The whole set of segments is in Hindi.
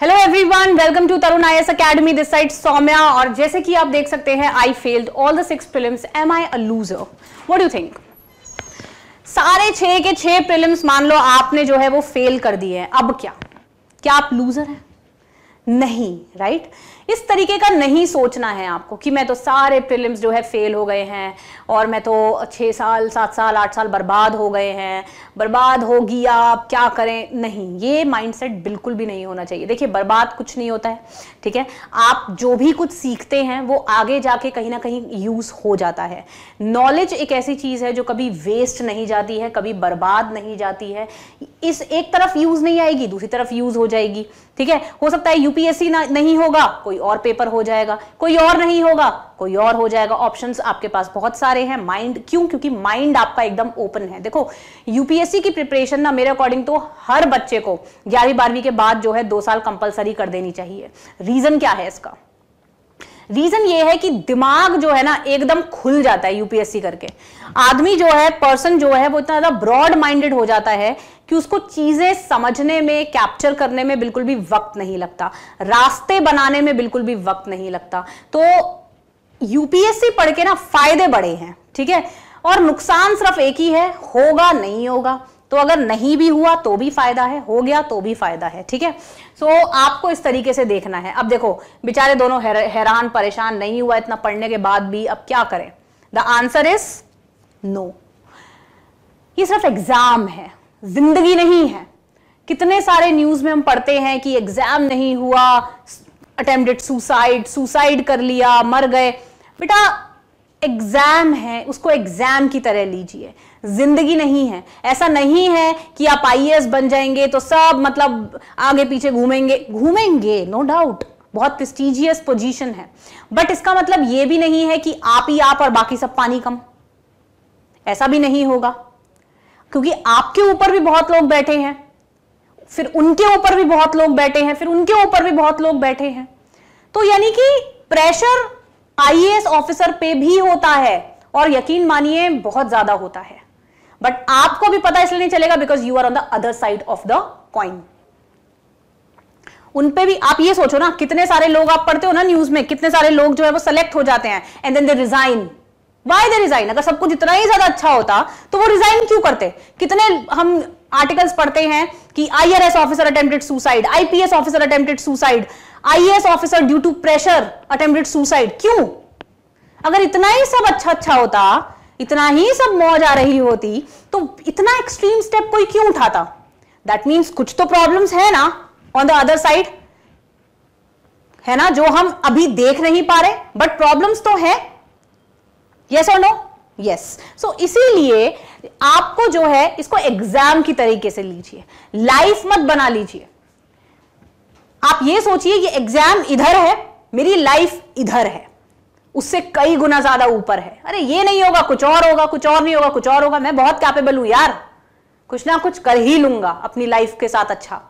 hello everyone welcome to Tarun I S academy this side Saumya और जैसे कि आप देख सकते हैं I failed all the six films am I a loser what do think सारे छह के छह प्रिलिम्स मान लो आपने जो है वो फेल कर दिए हैं अब क्या क्या आप लूजर हैं नहीं राइट इस तरीके का नहीं सोचना है आपको कि मैं तो सारे प्रिलिम्स जो है फेल हो गए हैं और मैं तो छः साल सात साल आठ साल बर्बाद हो गए हैं बर्बाद होगी आप क्या करें नहीं ये माइंडसेट बिल्कुल भी नहीं होना चाहिए देखिए बर्बाद कुछ नहीं होता है ठीक है आप जो भी कुछ सीखते हैं वो आगे जाके कहीं ना कहीं यूज़ हो जाता है नॉलेज एक ऐसी चीज़ है जो कभी वेस्ट नहीं जाती है कभी बर्बाद नहीं जाती है इस एक तरफ यूज़ नहीं आएगी दूसरी तरफ यूज़ हो जाएगी ठीक है हो सकता है यूपी यूपीएससी e नहीं होगा कोई और पेपर हो जाएगा कोई और नहीं होगा कोई और हो जाएगा ऑप्शन आपके पास बहुत सारे हैं माइंड क्यों क्योंकि माइंड आपका एकदम ओपन है देखो यूपीएससी की प्रिपरेशन ना मेरे अकॉर्डिंग तो हर बच्चे को ग्यारहवीं बारहवीं के बाद जो है दो साल कंपलसरी कर देनी चाहिए रीजन क्या है इसका रीजन ये है कि दिमाग जो है ना एकदम खुल जाता है यूपीएससी करके आदमी जो है पर्सन जो है वो इतना ज्यादा ब्रॉड माइंडेड हो जाता है कि उसको चीजें समझने में कैप्चर करने में बिल्कुल भी वक्त नहीं लगता रास्ते बनाने में बिल्कुल भी वक्त नहीं लगता तो यूपीएससी पढ़ के ना फायदे बड़े हैं ठीक है और नुकसान सिर्फ एक ही है होगा नहीं होगा तो अगर नहीं भी हुआ तो भी फायदा है हो गया तो भी फायदा है ठीक है सो so, आपको इस तरीके से देखना है अब देखो बेचारे दोनों हैर, हैरान परेशान नहीं हुआ इतना पढ़ने के बाद भी अब क्या करें द आंसर इज नो ये सिर्फ एग्जाम है जिंदगी नहीं है कितने सारे न्यूज में हम पढ़ते हैं कि एग्जाम नहीं हुआ अटेम्प्टेड सुसाइड सुसाइड कर लिया मर गए बेटा एग्ज़ाम है उसको एग्ज़ाम की तरह लीजिए ज़िंदगी नहीं है ऐसा नहीं है कि आप आई बन जाएंगे तो सब मतलब आगे पीछे घूमेंगे घूमेंगे नो डाउट बहुत प्रेस्टिजियस पोजीशन है बट इसका मतलब यह भी नहीं है कि आप ही आप और बाकी सब पानी कम ऐसा भी नहीं होगा क्योंकि आपके ऊपर भी बहुत लोग बैठे हैं फिर उनके ऊपर भी बहुत लोग बैठे हैं फिर उनके ऊपर भी बहुत लोग बैठे हैं तो यानी कि प्रेशर आईएएस ऑफिसर पे भी होता है और यकीन मानिए बहुत ज्यादा होता है बट आपको भी पता इसलिए नहीं चलेगा because you are on the other side of the coin उनपे भी आप ये सोचो ना कितने सारे लोग आप पढ़ते हो ना न्यूज में कितने सारे लोग जो है वो सिलेक्ट हो जाते हैं and then they resign why they resign अगर सब कुछ इतना ही ज्यादा अच्छा होता तो वो रिजाइन क्यों करते कितने हम आर्टिकल्स पढ़ते हैं कि IRS officer attempted suicide IPS officer attempted suicide IAS officer due to pressure attempted suicide क्यों अगर इतना ही सब अच्छा अच्छा होता इतना ही सब मौज आ रही होती तो इतना एक्सट्रीम स्टेप कोई क्यों उठाता दैट मीन्स कुछ तो प्रॉब्लम्स है ना ऑन द अदर साइड है ना जो हम अभी देख नहीं पा रहे बट प्रॉब्लम्स तो है यस और नो यस सो इसीलिए आपको जो है इसको एग्जाम की तरीके से लीजिए लाइफ मत बना लीजिए आप ये सोचिए ये एग्जाम इधर है मेरी लाइफ इधर है उससे कई गुना ज्यादा ऊपर है अरे ये नहीं होगा कुछ और होगा कुछ और नहीं होगा कुछ और होगा मैं बहुत कैपेबल हूं यार कुछ ना कुछ कर ही लूंगा अपनी लाइफ के साथ अच्छा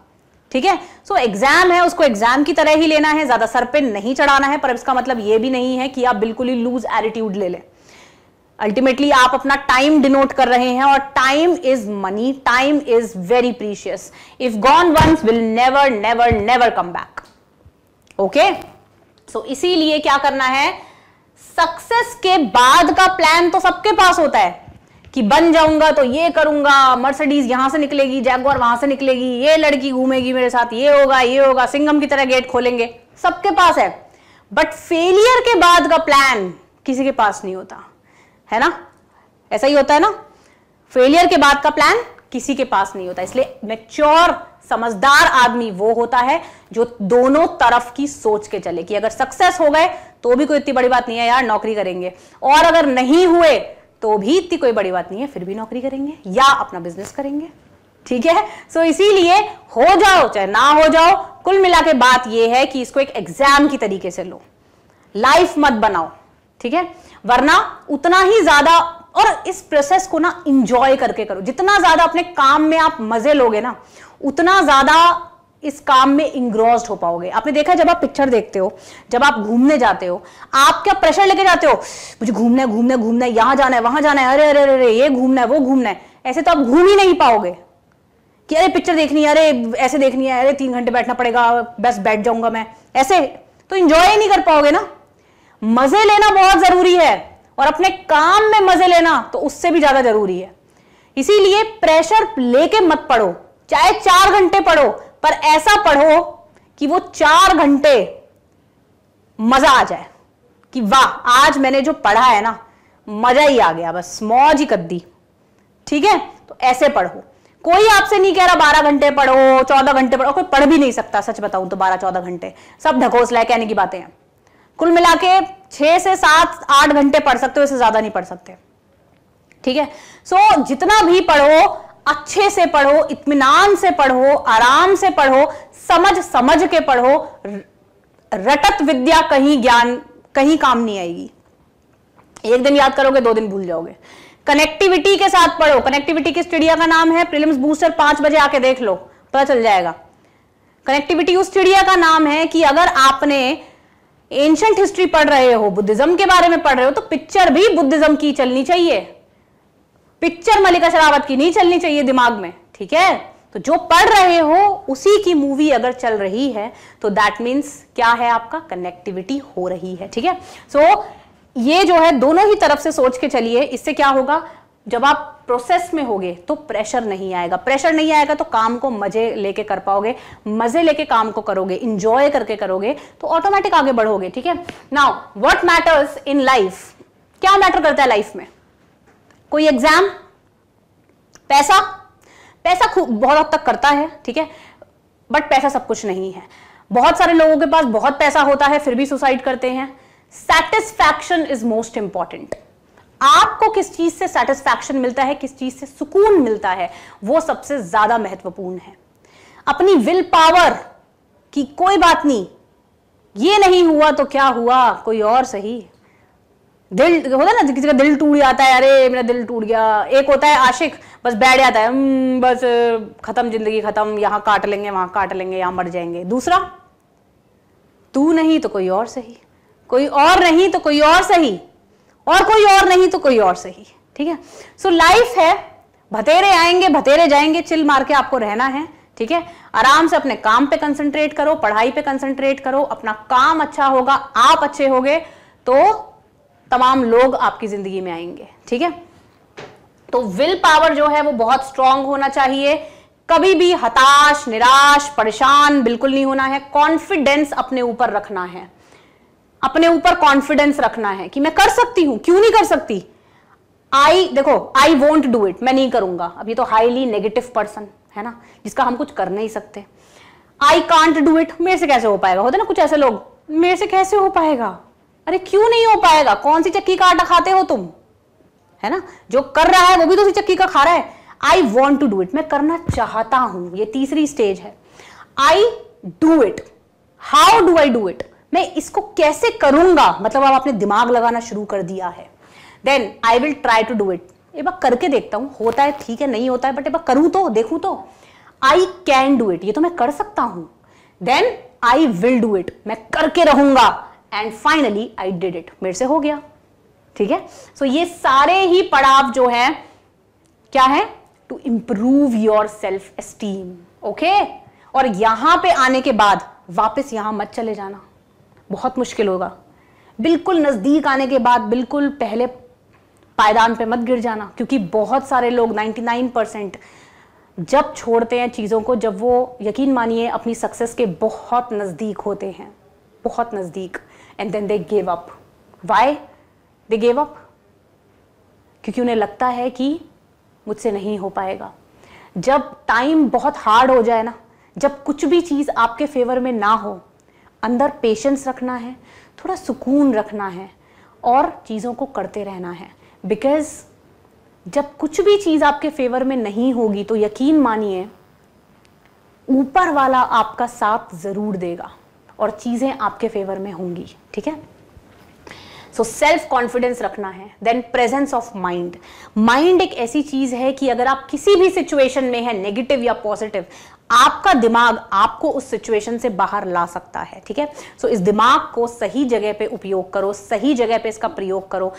ठीक है सो एग्जाम है उसको एग्जाम की तरह ही लेना है ज्यादा सर पे नहीं चढ़ाना है पर इसका मतलब ये भी नहीं है कि आप बिल्कुल ही लूज एटीट्यूड ले लें अल्टीमेटली आप अपना टाइम डिनोट कर रहे हैं और time is money time is very precious if gone once will never never never come back okay so इसीलिए क्या करना है सक्सेस के बाद का प्लान तो सबके पास होता है कि बन जाऊंगा तो ये करूंगा मर्सिडीज यहां से निकलेगी जैगवार वहां से निकलेगी ये लड़की घूमेगी मेरे साथ ये होगा ये होगा सिंगम की तरह गेट खोलेंगे सबके पास है बट फेलियर के बाद का प्लान किसी के पास नहीं होता है ना ऐसा ही होता है ना फेलियर के बाद का प्लान किसी के पास नहीं होता इसलिए मेच्योर समझदार आदमी वो होता है जो दोनों तरफ की सोच के चले कि अगर सक्सेस हो गए तो भी कोई इतनी बड़ी बात नहीं है यार नौकरी करेंगे और अगर नहीं हुए तो भी इतनी कोई बड़ी बात नहीं है फिर भी नौकरी करेंगे या अपना बिजनेस करेंगे ठीक है सो इसीलिए हो जाओ चाहे ना हो जाओ कुल मिला के बात यह है कि इसको एक एग्जाम की तरीके से लो लाइफ मत बनाओ ठीक है वरना उतना ही ज्यादा और इस प्रोसेस को ना इंजॉय करके करो जितना ज्यादा अपने काम में आप मजे लोगे ना उतना ज्यादा इस काम में इंग्रोज हो पाओगे आपने देखा जब आप पिक्चर देखते हो जब आप घूमने जाते हो आप क्या प्रेशर लेके जाते हो मुझे घूमना है घूमना है घूमना है यहां जाना है वहां जाना है अरे अरे अरे, अरे ये घूमना है वो घूमना है ऐसे तो आप घूम ही नहीं पाओगे कि अरे पिक्चर देखनी है अरे ऐसे देखनी है अरे तीन घंटे बैठना पड़ेगा बस बैठ जाऊंगा मैं ऐसे तो इंजॉय ही नहीं कर पाओगे ना मजे लेना बहुत जरूरी है और अपने काम में मजे लेना तो उससे भी ज्यादा जरूरी है इसीलिए प्रेशर लेके मत पढ़ो चाहे चार घंटे पढ़ो पर ऐसा पढ़ो कि वो चार घंटे मजा आ जाए कि वाह आज मैंने जो पढ़ा है ना मजा ही आ गया बस मौज ही कद्दी ठीक है तो ऐसे पढ़ो कोई आपसे नहीं कह रहा बारह घंटे पढ़ो चौदह घंटे पढ़ो कोई पढ़ भी नहीं सकता सच बताऊं तो बारह चौदह घंटे सब ढकोसला कहने की बातें हैं कुल मिला के छह से सात आठ घंटे पढ़ सकते हो इससे ज़्यादा नहीं पढ़ सकते ठीक है सो so, जितना भी पढ़ो अच्छे से पढ़ो इतमान से पढ़ो आराम से पढ़ो समझ समझ के पढ़ो रटत विद्या कहीं ज्ञान कहीं काम नहीं आएगी एक दिन याद करोगे दो दिन भूल जाओगे कनेक्टिविटी के साथ पढ़ो कनेक्टिविटी की स्टडिया का नाम है प्रिलिम्स बूस्टर पांच बजे आके देख लो पता चल जाएगा कनेक्टिविटी उस चिड़िया का नाम है कि अगर आपने एंशंट हिस्ट्री पढ़ रहे हो बुद्धिज्म के बारे में पढ़ रहे हो तो पिक्चर भी बुद्धिज्म की चलनी चाहिए पिक्चर मलिका शरावत की नहीं चलनी चाहिए दिमाग में ठीक है तो जो पढ़ रहे हो उसी की मूवी अगर चल रही है तो दैट मीन्स क्या है आपका कनेक्टिविटी हो रही है ठीक है सो so, ये जो है दोनों ही तरफ से सोच के चलिए इससे क्या होगा जब आप प्रोसेस में होगे तो प्रेशर नहीं आएगा प्रेशर नहीं आएगा तो काम को मजे लेके कर पाओगे मजे लेके काम को करोगे इंजॉय करके करोगे तो ऑटोमेटिक आगे बढ़ोगे ठीक है now what matters in life क्या मैटर करता है लाइफ में कोई एग्जाम पैसा पैसा खूब बहुत हद तक करता है ठीक है बट पैसा सब कुछ नहीं है बहुत सारे लोगों के पास बहुत पैसा होता है फिर भी सुसाइड करते हैं सेटिस्फैक्शन इज मोस्ट इंपॉर्टेंट आपको किस चीज से सेटिस्फैक्शन मिलता है किस चीज से सुकून मिलता है वो सबसे ज्यादा महत्वपूर्ण है अपनी विल पावर की कोई बात नहीं ये नहीं हुआ तो क्या हुआ कोई और सही दिल होता है ना किसी का दिल टूट जाता है अरे मेरा दिल टूट गया एक होता है आशिक बस बैठ जाता है बस खत्म जिंदगी खत्म यहां काट लेंगे वहां काट लेंगे यहां मर जाएंगे दूसरा तू नहीं तो कोई और सही कोई और नहीं तो कोई और सही और कोई और नहीं तो कोई और सही ठीक है सो so, लाइफ है भतेरे आएंगे भतेरे जाएंगे चिल मार के आपको रहना है ठीक है आराम से अपने काम पे कंसंट्रेट करो पढ़ाई पे कंसंट्रेट करो अपना काम अच्छा होगा आप अच्छे होगे तो तमाम लोग आपकी जिंदगी में आएंगे ठीक है तो विल पावर जो है वो बहुत स्ट्रांग होना चाहिए कभी भी हताश निराश परेशान बिल्कुल नहीं होना है कॉन्फिडेंस अपने ऊपर रखना है अपने ऊपर कॉन्फिडेंस रखना है कि मैं कर सकती हूं क्यों नहीं कर सकती आई देखो आई वोंट डू इट मैं नहीं करूंगा अब ये तो हाईली नेगेटिव पर्सन है ना जिसका हम कुछ कर नहीं सकते आई कांट डू इट मेरे से कैसे हो पाएगा होते ना कुछ ऐसे लोग मेरे से कैसे हो पाएगा अरे क्यों नहीं हो पाएगा कौन सी चक्की का आटा खाते हो तुम है ना जो कर रहा है वो भी तो उसी चक्की का खा रहा है I want to do it मैं करना चाहता हूं ये तीसरी स्टेज है I do it how do I do it मैं इसको कैसे करूंगा मतलब अब आपने दिमाग लगाना शुरू कर दिया है then I will try to do it एक बार करके देखता हूं होता है ठीक है नहीं होता है बट एक बार करूं तो देखूं तो आई कैन डू इट ये तो मैं कर सकता हूं then I will do it मैं करके रहूंगा and finally I did it मेरे से हो गया ठीक है सो ये सारे ही पड़ाव जो है क्या है to improve your self esteem okay और यहां पे आने के बाद वापस यहां मत चले जाना बहुत मुश्किल होगा बिल्कुल नज़दीक आने के बाद बिल्कुल पहले पायदान पे मत गिर जाना क्योंकि बहुत सारे लोग 99 परसेंट जब छोड़ते हैं चीज़ों को जब वो यकीन मानिए अपनी सक्सेस के बहुत नज़दीक होते हैं बहुत नज़दीक and then they gave up why they gave up क्योंकि उन्हें लगता है कि मुझसे नहीं हो पाएगा जब टाइम बहुत हार्ड हो जाए ना जब कुछ भी चीज़ आपके फेवर में ना हो अंदर पेशेंस रखना है थोड़ा सुकून रखना है और चीज़ों को करते रहना है बिकॉज़ जब कुछ भी चीज़ आपके फेवर में नहीं होगी तो यकीन मानिए ऊपर वाला आपका साथ ज़रूर देगा और चीज़ें आपके फेवर में होंगी ठीक है सो सेल्फ कॉन्फिडेंस रखना है then presence of mind mind एक ऐसी चीज है कि अगर आप किसी भी सिचुएशन में है नेगेटिव या पॉजिटिव आपका दिमाग आपको उस सिचुएशन से बाहर ला सकता है ठीक है सो so, इस दिमाग को सही जगह पे उपयोग करो सही जगह पे इसका प्रयोग करो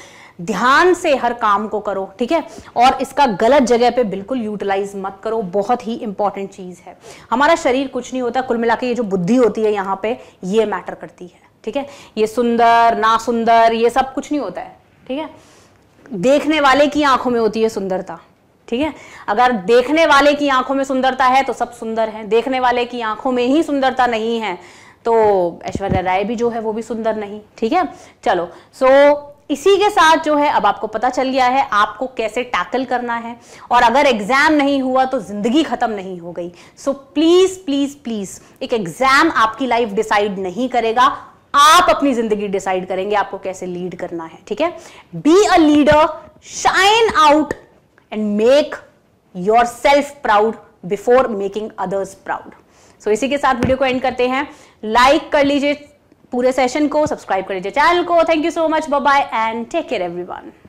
ध्यान से हर काम को करो ठीक है और इसका गलत जगह पे बिल्कुल यूटिलाइज मत करो बहुत ही इंपॉर्टेंट चीज़ है हमारा शरीर कुछ नहीं होता कुल मिला के ये जो बुद्धि होती है यहाँ पे ये मैटर करती है ठीक है ये सुंदर ना सुंदर ये सब कुछ नहीं होता है ठीक है देखने वाले की आंखों में होती है सुंदरता ठीक है अगर देखने वाले की आंखों में सुंदरता है तो सब सुंदर है देखने वाले की आंखों में ही सुंदरता नहीं है तो ऐश्वर्या राय भी जो है वो भी सुंदर नहीं ठीक है चलो सो so, इसी के साथ जो है अब आपको पता चल गया है आपको कैसे टैकल करना है और अगर एग्जाम नहीं हुआ तो जिंदगी खत्म नहीं हो गई सो प्लीज प्लीज प्लीज एक एग्जाम आपकी लाइफ डिसाइड नहीं करेगा आप अपनी जिंदगी डिसाइड करेंगे आपको कैसे लीड करना है ठीक है be a leader shine out and make yourself proud before making others proud so इसी के साथ वीडियो को एंड करते हैं लाइक like कर लीजिए पूरे सेशन को सब्सक्राइब कर लीजिए चैनल को thank you so much bye bye and take care everyone